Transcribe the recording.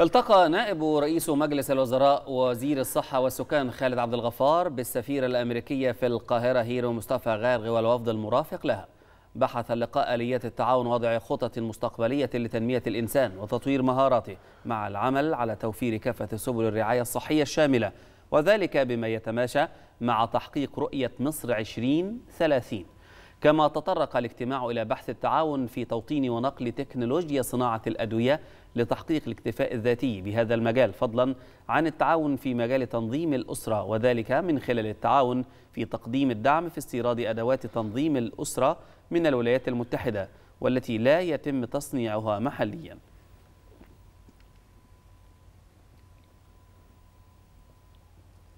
التقى نائب رئيس مجلس الوزراء وزير الصحة والسكان خالد عبد الغفار بالسفيرة الأمريكية في القاهرة هيرو مصطفى غارغي والوفد المرافق لها بحث اللقاء آليات التعاون وضع خطط مستقبلية لتنمية الإنسان وتطوير مهاراته مع العمل على توفير كافة سبل الرعاية الصحية الشاملة وذلك بما يتماشى مع تحقيق رؤية مصر 2030 كما تطرق الاجتماع إلى بحث التعاون في توطين ونقل تكنولوجيا صناعة الأدوية لتحقيق الاكتفاء الذاتي بهذا المجال فضلا عن التعاون في مجال تنظيم الأسرة وذلك من خلال التعاون في تقديم الدعم في استيراد أدوات تنظيم الأسرة من الولايات المتحدة والتي لا يتم تصنيعها محلياً